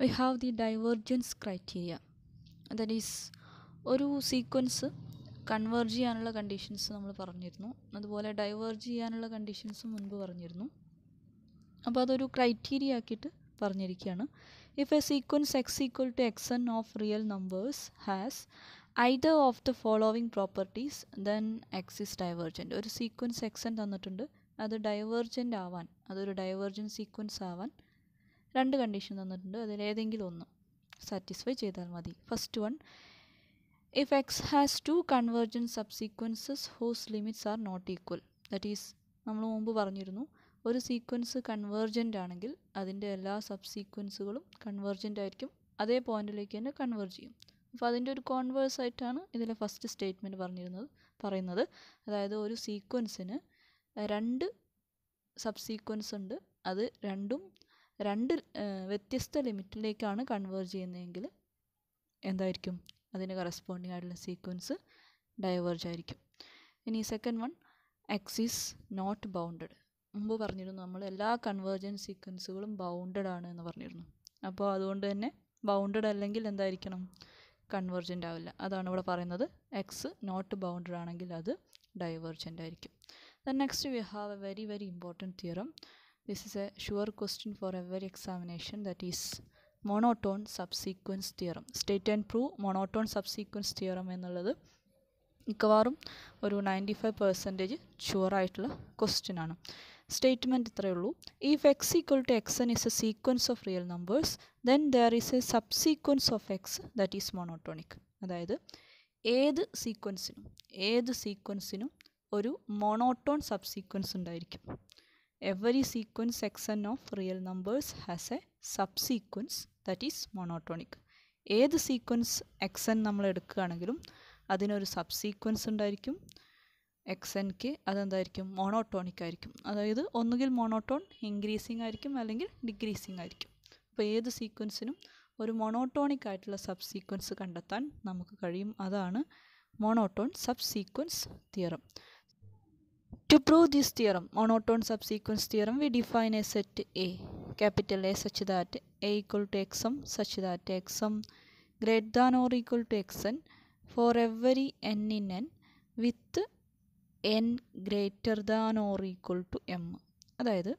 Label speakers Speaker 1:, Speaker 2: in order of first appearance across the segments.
Speaker 1: V have the divergence criteria that is ഒരു sequence converge ചെയ്യാനുള്ള conditions നമ്മൾ പറഞ്ഞിരുന്നു അതുപോലെ ഡൈവേർജ് ചെയ്യാനുള്ള കണ്ടീഷൻസും മുൻപ് പറഞ്ഞിരുന്നു അപ്പോൾ അതൊരു ക്രൈറ്റീരിയ ആക്കിയിട്ട് പറഞ്ഞിരിക്കുകയാണ് if a sequence X equal to X N of real numbers has either of the following properties then X is divergent ഒരു സീക്വൻസ് എക്സ് എൻ തന്നിട്ടുണ്ട് അത് ഡൈവേർജൻ്റ് ആവാൻ അതൊരു ഡൈവേർജൻ സീക്വൻസ് ആവാൻ രണ്ട് കണ്ടീഷൻ തന്നിട്ടുണ്ട് അതിലേതെങ്കിലും ഒന്ന് സാറ്റിസ്ഫൈ ചെയ്താൽ മതി first one if X has two convergent subsequences whose limits are not equal that is നമ്മൾ മുമ്പ് പറഞ്ഞിരുന്നു ഒരു സീക്വൻസ് കൺവേർജൻ്റ് ആണെങ്കിൽ അതിൻ്റെ എല്ലാ സബ് സീക്വൻസുകളും കൺവേർജൻ്റ് ആയിരിക്കും അതേ പോയിന്റിലേക്ക് തന്നെ കൺവേർജ് ചെയ്യും അപ്പോൾ അതിൻ്റെ ഒരു കോൺവേഴ്സ് ആയിട്ടാണ് ഇതിലെ ഫസ്റ്റ് സ്റ്റേറ്റ്മെൻറ്റ് പറഞ്ഞിരുന്നത് പറയുന്നത് അതായത് ഒരു സീക്വൻസിന് രണ്ട് സബ് സീക്വൻസ് ഉണ്ട് അത് രണ്ടും രണ്ട് വ്യത്യസ്ത ലിമിറ്റിലേക്കാണ് കൺവേർജ് ചെയ്യുന്നതെങ്കിൽ എന്തായിരിക്കും അതിന് കറസ്പോണ്ടിങ് ആയിട്ടുള്ള സീക്വൻസ് ഡൈവേർജ് ആയിരിക്കും ഇനി second one X is not bounded മുമ്പ് പറഞ്ഞിരുന്നു നമ്മൾ എല്ലാ കൺവേർജൻസ് സീക്വൻസുകളും ബൗണ്ടഡ് ആണ് എന്ന് പറഞ്ഞിരുന്നു അപ്പോൾ അതുകൊണ്ട് തന്നെ ബൗണ്ടഡ് അല്ലെങ്കിൽ എന്തായിരിക്കണം കൺവേർജൻ്റ് ആവില്ല അതാണ് ഇവിടെ പറയുന്നത് എക്സ് നോട്ട് ബൗണ്ടഡ് ആണെങ്കിൽ അത് ഡൈവേർജൻ്റ് ആയിരിക്കും the next we have a very very important theorem this is a sure question for every examination that is monotone subsequence theorem state and prove monotone subsequence theorem എന്നുള്ളത് മിക്കവാറും ഒരു ninety five percentage ഷുവറായിട്ടുള്ള question ആണ് statement ഇത്രയേ ഉള്ളൂ if X equal to X N is a sequence of real numbers then there is a subsequence of X that is monotonic അതായത് ഏത് സീക്വൻസിനും ഏത് സീക്വൻസിനും ഒരു മോണോട്ടോൺ സബ്സീക്വൻസ് ഉണ്ടായിരിക്കും every sequence section of real numbers has a subsequence that is monotonic ഏത് sequence X N നമ്മൾ എടുക്കുകയാണെങ്കിലും അതിനൊരു സബ് സീക്വൻസ് ഉണ്ടായിരിക്കും എക്സൻക്ക് അതെന്തായിരിക്കും മോണോട്ടോണിക് ആയിരിക്കും അതായത് ഒന്നുകിൽ മോണോട്ടോൺ ഇൻക്രീസിങ് ആയിരിക്കും അല്ലെങ്കിൽ ഡിക്രീസിങ് ആയിരിക്കും അപ്പോൾ ഏത് സീക്വൻസിനും ഒരു മോണോട്ടോണിക് ആയിട്ടുള്ള സബ് സീക്വൻസ് കണ്ടെത്താൻ നമുക്ക് കഴിയും അതാണ് monotone subsequence theorem To prove this theorem, monotone subsequence theorem, we define a set A, capital A such that A equal to xm such that xm greater than or equal to xn for every n in n with n greater than or equal to m That is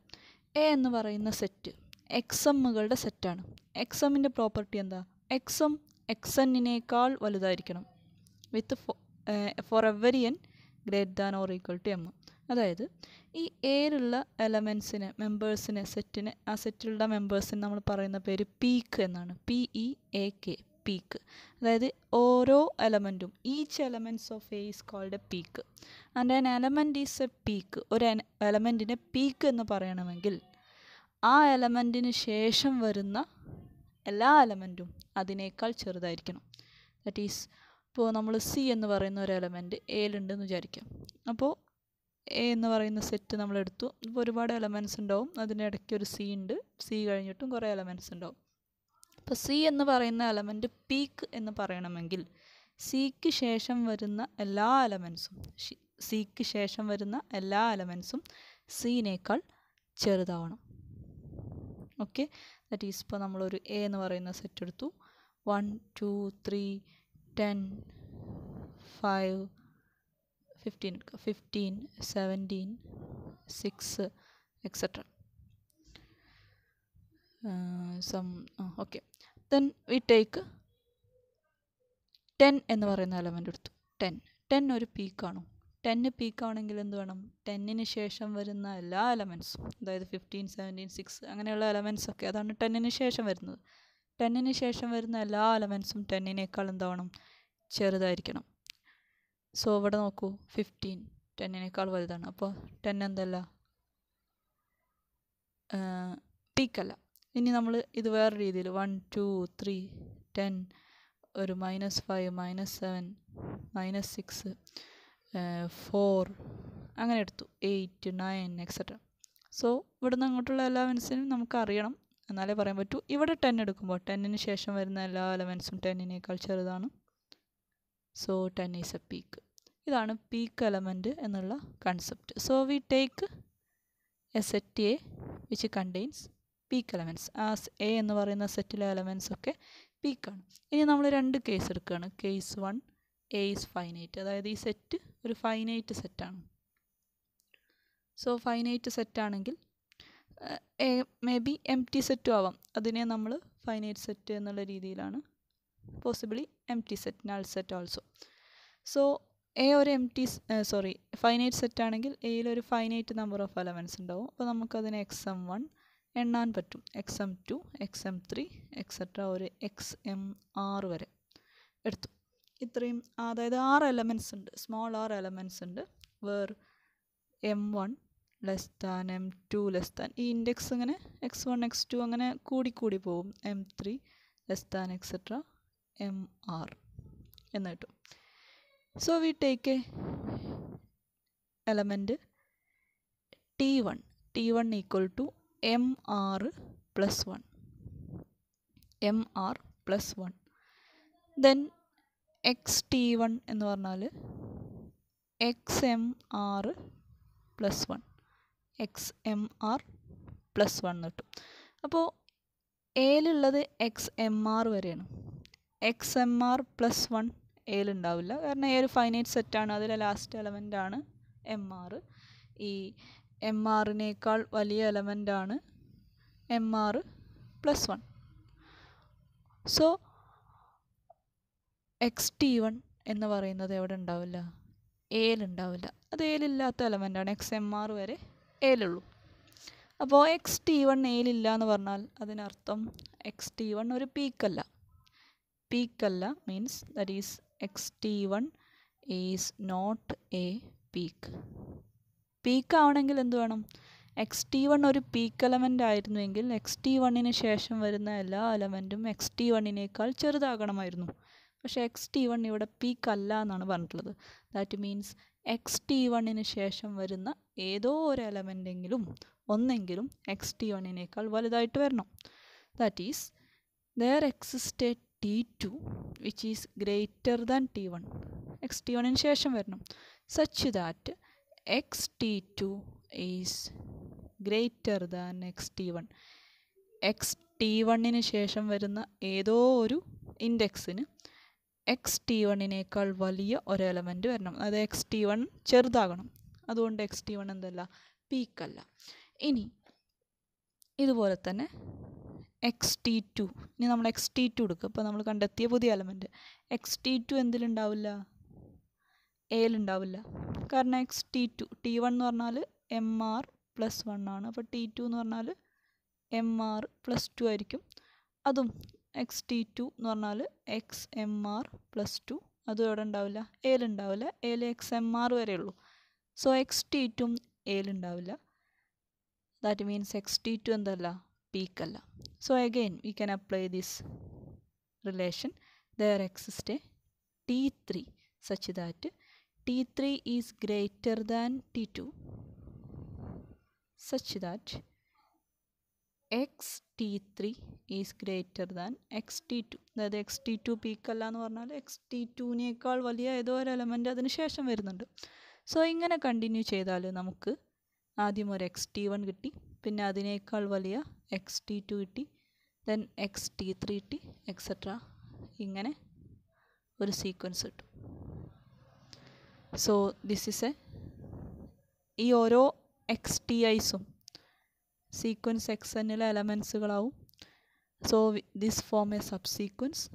Speaker 1: A എന്ന് പറയുന്ന set X എമ്മുകളുടെ സെറ്റാണ് X എമ്മിൻ്റെ property എന്താ X M X എന്നിനേക്കാൾ വലുതായിരിക്കണം വിത്ത് for every n greater than or equal to m. അതായത് ഈ എയിലുള്ള എലമെൻസിനെ മെമ്പേഴ്സിനെ സെറ്റിനെ ആ സെറ്റിലുള്ള മെമ്പേഴ്സിന് നമ്മൾ പറയുന്ന പേര് പീക്ക് എന്നാണ് P E A K peak അതായത് ഓരോ എലമെൻറ്റും each elements of A is called a peak and an element is a peak ഒരു എലമെൻറ്റിനെ പീക്ക് എന്ന് പറയണമെങ്കിൽ ആ എലമെൻറ്റിന് ശേഷം വരുന്ന എല്ലാ എലമെൻറ്റും അതിനേക്കാൾ ചെറുതായിരിക്കണം ദറ്റ് ഈസ് ഇപ്പോൾ നമ്മൾ സി എന്ന് പറയുന്ന ഒരു എലമെൻറ്റ് എയിലുണ്ടെന്ന് വിചാരിക്കാം അപ്പോൾ എ എന്ന് പറയുന്ന സെറ്റ് നമ്മൾ എടുത്തു ഇപ്പോൾ ഒരുപാട് എലമെൻസ് ഉണ്ടാവും അതിൻ്റെ ഇടയ്ക്ക് ഒരു സി ഉണ്ട് സി കഴിഞ്ഞിട്ടും കുറേ എലമെൻസ് ഉണ്ടാവും അപ്പോൾ സി എന്ന് പറയുന്ന എലമെൻറ്റ് പീക്ക് എന്ന് പറയണമെങ്കിൽ സിക്ക് ശേഷം വരുന്ന എല്ലാ എലമെൻസും സിക്ക് ശേഷം വരുന്ന എല്ലാ എലമെൻസും സിനേക്കാൾ ചെറുതാവണം ഓക്കെ ദറ്റ് ഈസ് ഇപ്പോൾ നമ്മളൊരു എ എന്ന് പറയുന്ന സെറ്റ് എടുത്തു one two three ten five fifteen എടുക്കുക fifteen seventeen six etcetera some okay then we take ten എന്ന് പറയുന്ന എലമെൻ്റ് എടുത്തു ടെൻ ടെൻ ഒരു പീക്കാണോ ടെന്ന് പീക്കാണെങ്കിൽ എന്ത് വേണം ടെന്നിന് ശേഷം വരുന്ന എല്ലാ എലമെൻസും അതായത് ഫിഫ്റ്റീൻ സെവൻറ്റീൻ സിക്സ് അങ്ങനെയുള്ള എലമെൻസൊക്കെ അതാണ് ടെന്നിന് ശേഷം വരുന്നത് ടെന്നിന് ശേഷം വരുന്ന എല്ലാ എലമെൻസും ടെന്നിനേക്കാൾ എന്താവണം ചെറുതായിരിക്കണം സോ ഇവിടെ നോക്കൂ ഫിഫ്റ്റീൻ ടെന്നിനേക്കാൾ വലുതാണ് അപ്പോൾ ടെൻ എന്തല്ല പീക്കല്ല ഇനി നമ്മൾ ഇത് വേറെ രീതിയിൽ വൺ ടു ത്രീ ടെൻ ഒരു minus five minus seven minus six four അങ്ങനെ എടുത്തു എയ്റ്റ് നയൻ എക്സെട്ര സോ ഇവിടുന്ന് അങ്ങോട്ടുള്ള എല്ലാ എലവൻസിനും അറിയണം എന്നാലേ പറയാൻ പറ്റൂ ഇവിടെ ടെൻ എടുക്കുമ്പോൾ ടെന്നിന് ശേഷം വരുന്ന എല്ലാ എലവൻസും ടെന്നിനേക്കാൾ ചെറുതാണ് so ten is a peak ഇതാണ് പീക്ക് എലമെൻറ്റ് എന്നുള്ള concept so we take a set A which contains peak elements ആ എ എന്ന് പറയുന്ന സെറ്റിലെ എലമെൻറ്റ്സ് ഒക്കെ പീക്കാണ് ഇനി നമ്മൾ രണ്ട് കേസ് എടുക്കുകയാണ് case one A is finite അതായത് ഈ സെറ്റ് ഒരു ഫൈനൈറ്റ് സെറ്റാണ് സോ ഫൈനൈറ്റ് സെറ്റാണെങ്കിൽ മേ ബി എം ടി സെറ്റും ആവാം അതിനെ നമ്മൾ ഫൈനൈറ്റ് സെറ്റ് എന്നുള്ള രീതിയിലാണ് possibly empty set null set also so A ഒരു empty sorry finite set ആണെങ്കിൽ എയിലൊരു ഫൈനൈറ്റ് നമ്പർ ഓഫ് എലമെൻസ് ഉണ്ടാവും അപ്പോൾ നമുക്കതിന് എക്സ് എം വൺ എണ്ണാൻ പറ്റും X M two X M three etcetera ഒരു എക്സ് എം ആർ വരെ എടുത്തു ഇത്രയും അതായത് ആറ് എലമെൻസ് ഉണ്ട് സ്മോൾ ആർ എലമെൻസ് ഉണ്ട് where M one less than M two less than ഈ ഇൻഡെക്സ് ഇങ്ങനെ എക്സ് വൺ എക്സ് ടു അങ്ങനെ കൂടിക്കൂടി പോകും M three less than etcetera M R എന്ന് കിട്ടും so we take a element T one T one equal to M R plus one M R plus one then X T one എന്ന് പറഞ്ഞാൽ X M R plus one x M R plus one കിട്ടും അപ്പോൾ എയിലുള്ളത് X M R വരെയാണ് X M R plus one എയിലുണ്ടാവില്ല കാരണം A ഒരു finite സെറ്റാണ് അതിലെ ലാസ്റ്റ് എലമെൻ്റ് ആണ് എം ആർ ഈ എം ആറിനേക്കാൾ വലിയ എലമെൻ്റ് ആണ് M R plus one so X T one എന്ന് പറയുന്നത് എവിടെ ഉണ്ടാവില്ല എയിലുണ്ടാവില്ല അത് എയിലില്ലാത്ത എലമെൻ്റാണ് എക്സ് എം ആർ വരെ എയിലുള്ളൂ അപ്പോൾ എക്സ് ടി വൺ എയിലില്ല എന്ന് പറഞ്ഞാൽ അതിനർത്ഥം എക്സ് ടി വൺ ഒരു പീക്കല്ല അല്ല means that is x T one is not a peak peak ആവണമെങ്കിൽ എന്ത് വേണം എക്സ് ടി വൺ ഒരു പീക്ക് എലമെൻ്റ് ആയിരുന്നുവെങ്കിൽ എക്സ് ടി വണ്ണിന് ശേഷം വരുന്ന എല്ലാ എലമെൻറ്റും എക്സ് ടി വണ്ണിനേക്കാൾ ചെറുതാകണമായിരുന്നു പക്ഷേ എക്സ് ടി വൺ ഇവിടെ പീക്ക് അല്ല എന്നാണ് പറഞ്ഞിട്ടുള്ളത് ദാറ്റ് മീൻസ് എക്സ് ടി വണ്ണിന് ശേഷം വരുന്ന ഏതോ ഒരു എലമെൻറ്റെങ്കിലും ഒന്നെങ്കിലും എക്സ് ടി വണ്ണിനേക്കാൾ വലുതായിട്ട് വരണം that is there exist a t two which is greater than t one x t വണ്ണിന് ശേഷം വരണം such that x t two is greater than x T one x t വണ്ണിന് ശേഷം വരുന്ന ഏതോ ഒരു ഇൻഡെക്സിന് എക്സ് ടി വണ്ണിനേക്കാൾ വലിയ ഒരു എലമെൻറ്റ് വരണം അതായത് എക്സ് ടി വൺ ചെറുതാകണം അതുകൊണ്ട് എക്സ് ടി വൺ എന്തല്ല പീക്കല്ല ഇനി ഇതുപോലെ തന്നെ എക്സ് ടി ടു ഇനി നമ്മൾ എക്സ് ടി ടു എടുക്കുക അപ്പോൾ നമ്മൾ കണ്ടെത്തിയ പുതിയ എലമെൻറ്റ് എക്സ് ടി ടു എന്തിലുണ്ടാവില്ല എയിലുണ്ടാവില്ല കാരണം x t two t one എന്ന് പറഞ്ഞാൽ എം ആർ പ്ലസ് വൺ ആണ് അപ്പോൾ ടി ടു എന്ന് പറഞ്ഞാൽ എം ആർ പ്ലസ് ടു ആയിരിക്കും അതും എക്സ് ടി ടു എന്ന് പറഞ്ഞാൽ X M R plus two അതും എവിടെ ഉണ്ടാവില്ല എയിലുണ്ടാവില്ല എയിൽ എക്സ് എം ആർ വരെ ഉള്ളൂ സോ എക്സ് ടി ടും എയിലുണ്ടാവില്ല that means x t two എന്തല്ല peak alla. So again we can apply this relation. There exists a T3 such that T3 is greater than T2 such that xt3 is greater than x t two അതായത് x t two പീക്കല്ല എന്ന് പറഞ്ഞാൽ X T ടുവിനേക്കാൾ വലിയ ഏതോ ഒരു element അതിന് ശേഷം വരുന്നുണ്ട് സോ ഇങ്ങനെ കണ്ടിന്യൂ ചെയ്താൽ നമുക്ക് ആദ്യം ഒരു എക്സ് ടി വൺ കിട്ടി പിന്നെ അതിനേക്കാൾ വലിയ എക്സ് ടി ടു കിട്ടി then X t three t etcetera ഇങ്ങനെ ഒരു സീക്വൻസ് കിട്ടും സോ ദിസ് ഇസ് എ ഈ ഓരോ എക്സ് ടി ഐസും സീക്വൻസ് എക്സ് എന്നിലെ എലമെൻസുകളാവും so this form a subsequence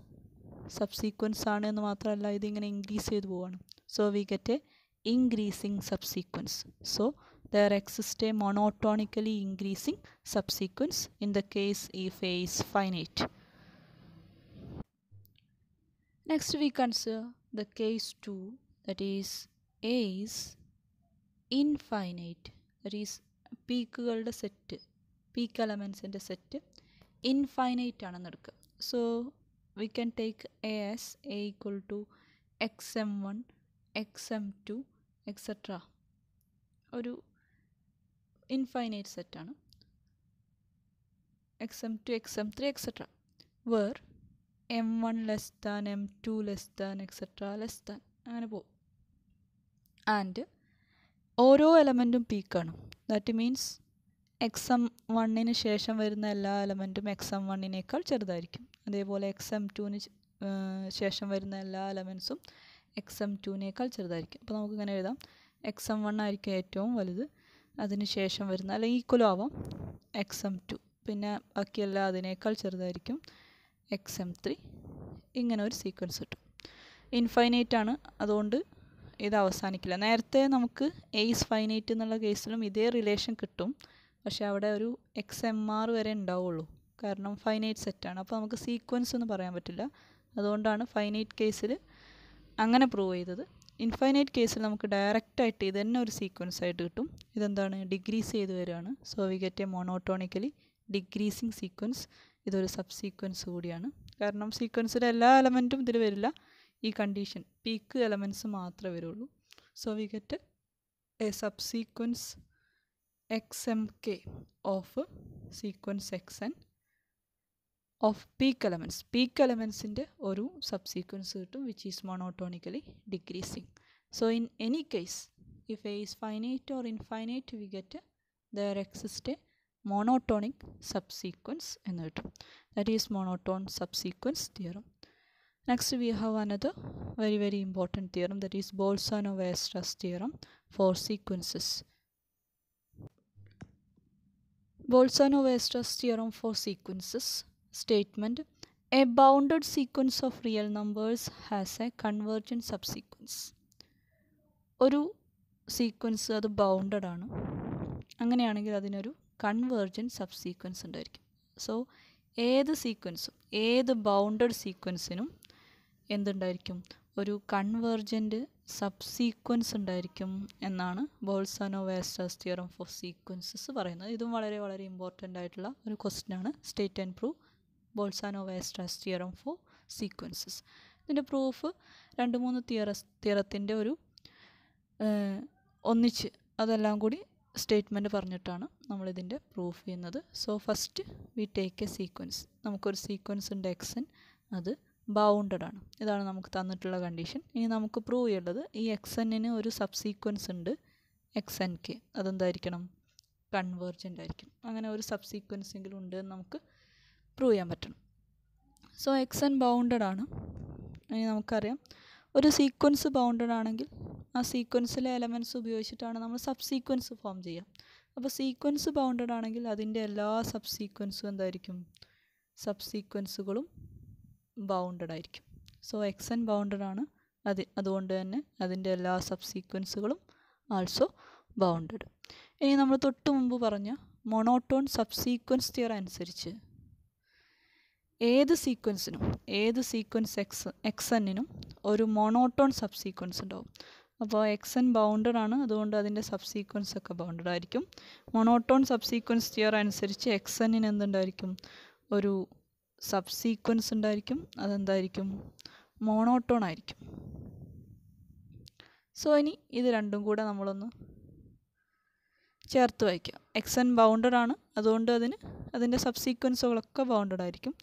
Speaker 1: subsequence ആണ് എന്ന് മാത്രമല്ല ഇതിങ്ങനെ ഇൻക്രീസ് ചെയ്തു പോവാണ് so we get a increasing subsequence so there exists a monotonically increasing subsequence in the case if A is finite. Next we consider the case 2 that is A is infinite that is peak set set, എലമെൻസിൻ്റെ elements in the set infinite we can take a s a equal to X M one x M two ഒരു infinite സെറ്റാണ് x M two X M three etcetera where M one less than M two less than etcetera less than അങ്ങനെ പോകും and ഓരോ എലമെൻറ്റും പീക്കാണ് that means x m വണ്ണിന് ശേഷം വരുന്ന എല്ലാ എലമെൻറ്റും എക്സ് എം വണ്ണിനേക്കാൾ ചെറുതായിരിക്കും അതേപോലെ എക്സ് എം ടുവിന് ശേഷം വരുന്ന എല്ലാ എലമെൻസും എക്സ് എം ടുവിനേക്കാൾ ചെറുതായിരിക്കും അപ്പോൾ നമുക്കിങ്ങനെ എഴുതാം എക്സ് എം വൺ ആയിരിക്കും ഏറ്റവും വലുത് അതിന് ശേഷം വരുന്ന അല്ലെങ്കിൽ ഈക്വലും ആവാം എക്സ് എം ടു പിന്നെ ബാക്കിയെല്ലാം അതിനേക്കാൾ ചെറുതായിരിക്കും എക്സ് എം ത്രീ ഇങ്ങനെ ഒരു സീക്വൻസ് കിട്ടും ഇൻഫൈനൈറ്റ് ആണ് അതുകൊണ്ട് ഇത് അവസാനിക്കില്ല നേരത്തെ നമുക്ക് എയ്സ് ഫൈനൈറ്റ് എന്നുള്ള കേസിലും ഇതേ റിലേഷൻ കിട്ടും പക്ഷേ അവിടെ ഒരു എക്സ് എം ആർ വരെ ഉണ്ടാവുള്ളൂ കാരണം ഫൈനൈറ്റ് സെറ്റാണ് അപ്പോൾ നമുക്ക് സീക്വൻസ് ഒന്നും പറയാൻ പറ്റില്ല അതുകൊണ്ടാണ് ഫൈനൈറ്റ് കേസിൽ അങ്ങനെ പ്രൂവ് ചെയ്തത് ഇൻഫൈനൈറ്റ് കേസിൽ നമുക്ക് ഡയറക്റ്റായിട്ട് ഇത് തന്നെ ഒരു സീക്വൻസ് ആയിട്ട് കിട്ടും ഇതെന്താണ് ഡിഗ്രീസ് ചെയ്ത് വരികയാണ് so we get a monotonically decreasing sequence ഇതൊരു സബ് സീക്വൻസ് കൂടിയാണ് കാരണം സീക്വൻസിൻ്റെ എല്ലാ എലമെൻറ്റും ഇതിൽ വരില്ല ഈ കണ്ടീഷൻ പീക്ക് എലമെൻറ്റ്സ് മാത്രമേ വരുള്ളൂ so we get a subsequence x m k of sequence x and of peak elements peak എലമെൻസിൻ്റെ ഒരു സബ് സീക്വൻസ് കിട്ടും which is monotonically decreasing so in any case if a is finite or infinite we get there exist a monotonic subsequence എന്ന് കിട്ടും that is monotone subsequence theorem next we have another very very important theorem that is Bolzano Weierstrass theorem for sequences Bolzano Weierstrass theorem for sequences a bounded sequence of real numbers has a a subsequence ഒരു sequence അത് bounded ആണ് അങ്ങനെയാണെങ്കിൽ അതിനൊരു convergent subsequence ഉണ്ടായിരിക്കും so ഏത് സീക്വൻസും ഏത് bounded സീക്വൻസിനും എന്തുണ്ടായിരിക്കും ഒരു കൺവേർജൻറ്റ് സബ് സീക്വൻസ് ഉണ്ടായിരിക്കും എന്നാണ് Bolzano Weierstrass theorem for sequences പറയുന്നത് ഇതും വളരെ വളരെ ഇമ്പോർട്ടൻ്റ് ആയിട്ടുള്ള ഒരു ക്വസ്റ്റ്യൻ ആണ് state and prove Bolzano Weierstrass theorem for sequences ഇതിൻ്റെ പ്രൂഫ് രണ്ട് മൂന്ന് തിയറ തിയറത്തിൻ്റെ ഒരു ഒന്നിച്ച് അതെല്ലാം കൂടി സ്റ്റേറ്റ്മെൻറ്റ് പറഞ്ഞിട്ടാണ് നമ്മളിതിൻ്റെ പ്രൂഫ് ചെയ്യുന്നത് so first we take a sequence നമുക്കൊരു സീക്വൻസ് ഉണ്ട് എക്സൻ അത് ബൗണ്ടഡ് ആണ് ഇതാണ് നമുക്ക് തന്നിട്ടുള്ള കണ്ടീഷൻ ഇനി നമുക്ക് പ്രൂവ് ചെയ്യേണ്ടത് ഈ എക്സെന്നിന് ഒരു സബ് സീക്വൻസ് ഉണ്ട് എക്സ് എൻ കെ അതെന്തായിരിക്കണം കൺവേർജൻ്റ് ആയിരിക്കും അങ്ങനെ ഒരു സീക്വൻസ് എങ്കിലും ഉണ്ട് എന്ന് നമുക്ക് പ്രൂവ് ചെയ്യാൻ പറ്റണം സോ എക്സ് എൻ ബൗണ്ടഡ് ആണ് ഇനി നമുക്കറിയാം ഒരു സീക്വൻസ് ബൗണ്ടഡ് ആണെങ്കിൽ ആ സീക്വൻസിലെ എലമെൻറ്റ്സ് ഉപയോഗിച്ചിട്ടാണ് നമ്മൾ സബ് സീക്വൻസ് ഫോം ചെയ്യുക അപ്പോൾ സീക്വൻസ് ബൗണ്ടഡ് ആണെങ്കിൽ അതിൻ്റെ എല്ലാ സബ് സീക്വൻസും എന്തായിരിക്കും സബ് സീക്വൻസുകളും ബൗണ്ടഡ് ആയിരിക്കും സോ എക്സ് എൻ ബൗണ്ടഡ് ആണ് അത് അതുകൊണ്ട് തന്നെ അതിൻ്റെ എല്ലാ സബ് സീക്വൻസുകളും ആൾസോ ബൗണ്ടഡ് ഇനി നമ്മൾ തൊട്ട് മുമ്പ് പറഞ്ഞ മൊണോട്ടോൺ സബ് സീക്വൻസ് തിയർ അനുസരിച്ച് ഏത് സീക്വൻസിനും ഏത് സീക്വൻസ് എക്സ് എന്നിനും ഒരു മോണോട്ടോൺ സബ് സീക്വൻസ് ഉണ്ടാവും അപ്പോൾ എൻ ബൗണ്ടഡ് ആണ് അതുകൊണ്ട് അതിൻ്റെ സബ് സീക്വൻസ് ഒക്കെ ബൗണ്ടഡ് ആയിരിക്കും മൊണോട്ടോൺ സബ് സീക്വൻസ് തിയർ അനുസരിച്ച് എന്നിന് എന്തുണ്ടായിരിക്കും ഒരു സബ് സീക്വൻസ് ഉണ്ടായിരിക്കും അതെന്തായിരിക്കും മോണോട്ടോൺ ആയിരിക്കും സോ ഇനി ഇത് രണ്ടും കൂടെ നമ്മളൊന്ന് ചേർത്ത് വായിക്കുക എൻ ബൗണ്ടഡ് ആണ് അതുകൊണ്ട് അതിന് അതിൻ്റെ സബ് സീക്വൻസുകളൊക്കെ ബൗണ്ടഡ് ആയിരിക്കും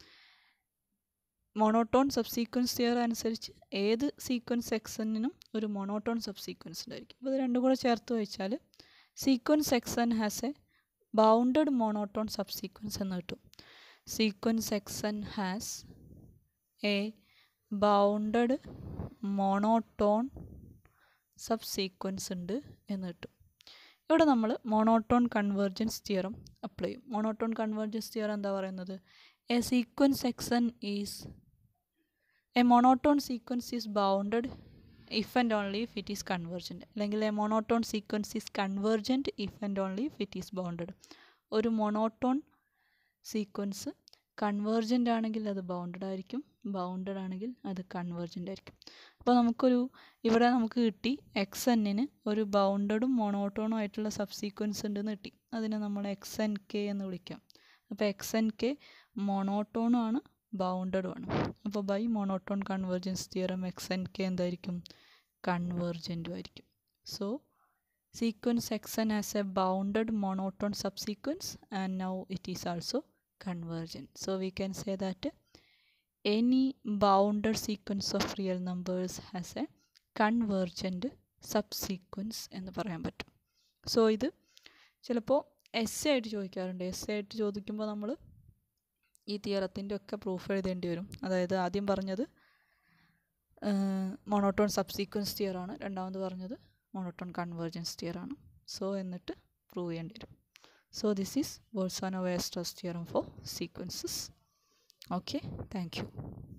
Speaker 1: മോണോട്ടോൺ സബ് സീക്വൻസ് തിയറി അനുസരിച്ച് ഏത് സീക്വൻസ് എക്സനിനും ഒരു മോണോട്ടോൺ സബ് സീക്വൻസ് ഉണ്ടായിരിക്കും അപ്പോൾ ഇത് രണ്ടും കൂടെ ചേർത്ത് വെച്ചാൽ sequence x n has a bounded monotone subsequence എന്ന് കിട്ടും sequence x n has a bounded monotone subsequence ഉണ്ട് എന്ന് കിട്ടും ഇവിടെ നമ്മൾ മോണോട്ടോൺ കൺവേർജൻസ് തിയറം അപ്ലൈ ചെയ്യും മോണോട്ടോൺ കൺവേർജൻസ് തിയറം എന്താ പറയുന്നത് a sequence x n is a monotone sequence is bounded if and only if it is convergent അല്ലെങ്കിൽ a monotone sequence is convergent if and only if it is bounded ഒരു monotone sequence convergent ആണെങ്കിൽ അത് bounded ആയിരിക്കും bounded ആണെങ്കിൽ അത് convergent ആയിരിക്കും അപ്പോൾ നമുക്കൊരു ഇവിടെ നമുക്ക് കിട്ടി എക്സ് എന്നിന് ഒരു ബൗണ്ടഡും മൊണോട്ടോണും ആയിട്ടുള്ള സബ് സീക്വൻസ് ഉണ്ടെന്ന് കിട്ടി അതിനെ നമ്മൾ എക്സ് എൻ കെ എന്ന് വിളിക്കാം അപ്പോൾ എക്സ് എൻ കെ മൊണോട്ടോണും ആണ് ആണ് അപ്പോൾ by monotone convergence theorem x n k എന്തായിരിക്കും കൺവേർജൻറ്റും ആയിരിക്കും so sequence X n has a bounded monotone subsequence and now it is also so we can say that any bounded sequence of real numbers has a a subsequence എന്ന് പറയാൻ പറ്റും so ഇത് ചിലപ്പോൾ S ആയിട്ട് ചോദിക്കാറുണ്ട് S ആയിട്ട് ചോദിക്കുമ്പോൾ നമ്മൾ ഈ തിയറത്തിൻ്റെ ഒക്കെ പ്രൂഫ് എഴുതേണ്ടി വരും അതായത് ആദ്യം പറഞ്ഞത് മോണോട്ടോൺ സബ്സീക്വൻസ് തിയറാണ് രണ്ടാമത് പറഞ്ഞത് മോണോട്ടോൺ കൺവേർജൻസ് തിയറാണ് സോ എന്നിട്ട് പ്രൂവ് ചെയ്യേണ്ടി വരും so this is Bolzano Weierstrass theorem for sequences okay thank U